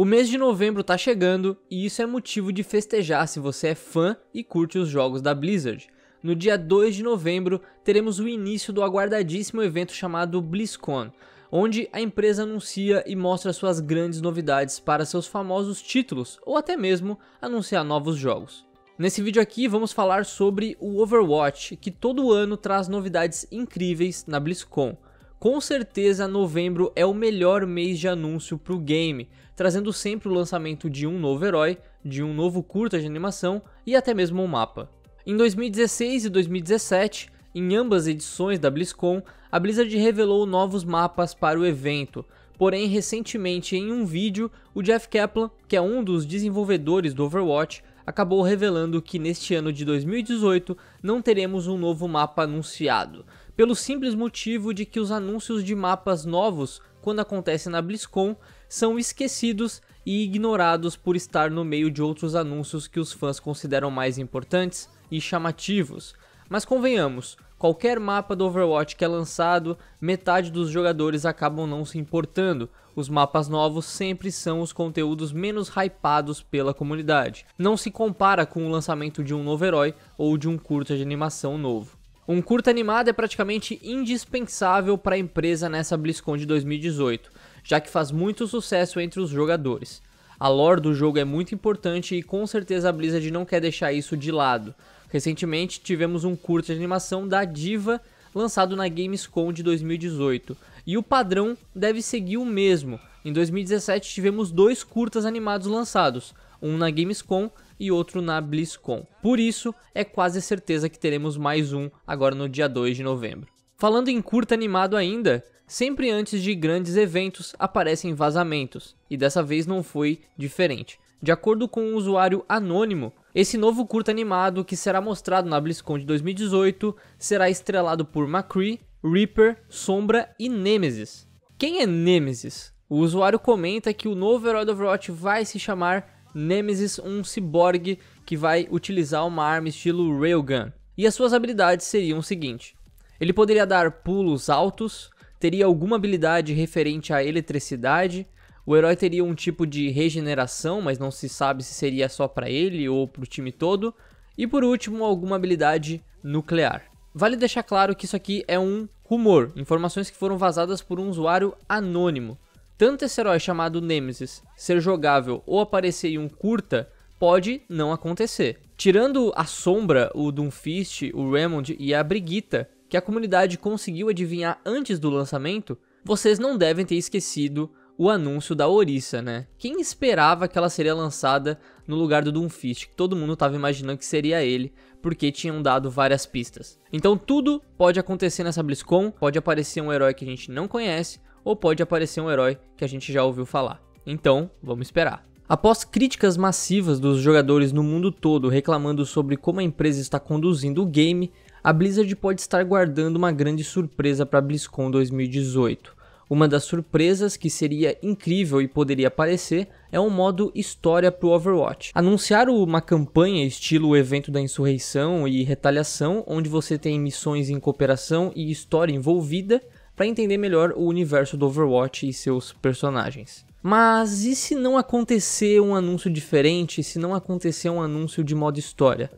O mês de novembro tá chegando e isso é motivo de festejar se você é fã e curte os jogos da Blizzard. No dia 2 de novembro, teremos o início do aguardadíssimo evento chamado BlizzCon, onde a empresa anuncia e mostra suas grandes novidades para seus famosos títulos ou até mesmo anunciar novos jogos. Nesse vídeo aqui vamos falar sobre o Overwatch, que todo ano traz novidades incríveis na BlizzCon. Com certeza, novembro é o melhor mês de anúncio para o game, trazendo sempre o lançamento de um novo herói, de um novo curta de animação e até mesmo um mapa. Em 2016 e 2017, em ambas edições da BlizzCon, a Blizzard revelou novos mapas para o evento, porém recentemente em um vídeo, o Jeff Kaplan, que é um dos desenvolvedores do Overwatch, acabou revelando que neste ano de 2018 não teremos um novo mapa anunciado, pelo simples motivo de que os anúncios de mapas novos, quando acontecem na BlizzCon, são esquecidos e ignorados por estar no meio de outros anúncios que os fãs consideram mais importantes e chamativos. Mas convenhamos, qualquer mapa do Overwatch que é lançado, metade dos jogadores acabam não se importando. Os mapas novos sempre são os conteúdos menos hypados pela comunidade. Não se compara com o lançamento de um novo herói ou de um curta de animação novo. Um curta animado é praticamente indispensável para a empresa nessa BlizzCon de 2018, já que faz muito sucesso entre os jogadores. A lore do jogo é muito importante e com certeza a Blizzard não quer deixar isso de lado. Recentemente tivemos um curta de animação da Diva lançado na Gamescom de 2018, e o padrão deve seguir o mesmo. Em 2017 tivemos dois curtas animados lançados, um na Gamescom e outro na BlizzCon. Por isso, é quase certeza que teremos mais um agora no dia 2 de novembro. Falando em curta animado ainda, sempre antes de grandes eventos aparecem vazamentos, e dessa vez não foi diferente. De acordo com um usuário anônimo, esse novo curta animado que será mostrado na BlizzCon de 2018 será estrelado por McCree, Reaper, Sombra e Nemesis. Quem é Nemesis? O usuário comenta que o novo herói do Overwatch vai se chamar Nemesis, um ciborgue que vai utilizar uma arma estilo Railgun. E as suas habilidades seriam o seguinte: ele poderia dar pulos altos, teria alguma habilidade referente à eletricidade, o herói teria um tipo de regeneração, mas não se sabe se seria só para ele ou para o time todo, e por último, alguma habilidade nuclear. Vale deixar claro que isso aqui é um rumor, informações que foram vazadas por um usuário anônimo. Tanto esse herói chamado Nemesis ser jogável ou aparecer em um curta pode não acontecer. Tirando a Sombra, o Doomfist, o Raymond e a Brigitta, que a comunidade conseguiu adivinhar antes do lançamento, vocês não devem ter esquecido o anúncio da Orissa, né? Quem esperava que ela seria lançada no lugar do Doomfist, que todo mundo estava imaginando que seria ele, porque tinham dado várias pistas. Então tudo pode acontecer nessa BlizzCon, pode aparecer um herói que a gente não conhece, ou pode aparecer um herói que a gente já ouviu falar. Então, vamos esperar. Após críticas massivas dos jogadores no mundo todo reclamando sobre como a empresa está conduzindo o game, a Blizzard pode estar guardando uma grande surpresa para a BlizzCon 2018. Uma das surpresas que seria incrível e poderia aparecer é um modo história para o Overwatch. Anunciar uma campanha estilo o evento da insurreição e retaliação, onde você tem missões em cooperação e história envolvida, para entender melhor o universo do Overwatch e seus personagens. Mas e se não acontecer um anúncio diferente, se não acontecer um anúncio de modo história?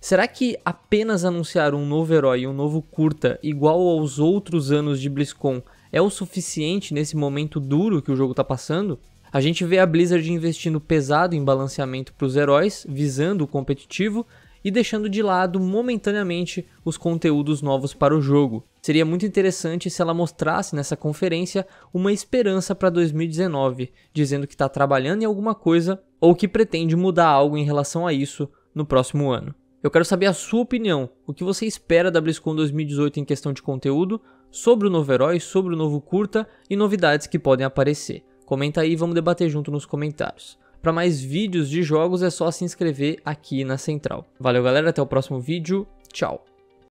Será que apenas anunciar um novo herói e um novo curta igual aos outros anos de BlizzCon é o suficiente nesse momento duro que o jogo está passando? A gente vê a Blizzard investindo pesado em balanceamento para os heróis, visando o competitivo, e deixando de lado momentaneamente os conteúdos novos para o jogo. Seria muito interessante se ela mostrasse nessa conferência uma esperança para 2019, dizendo que está trabalhando em alguma coisa ou que pretende mudar algo em relação a isso no próximo ano. Eu quero saber a sua opinião, o que você espera da BlizzCon 2018 em questão de conteúdo, sobre o novo herói, sobre o novo curta e novidades que podem aparecer. Comenta aí, vamos debater junto nos comentários. Para mais vídeos de jogos é só se inscrever aqui na Central. Valeu, galera, até o próximo vídeo. Tchau.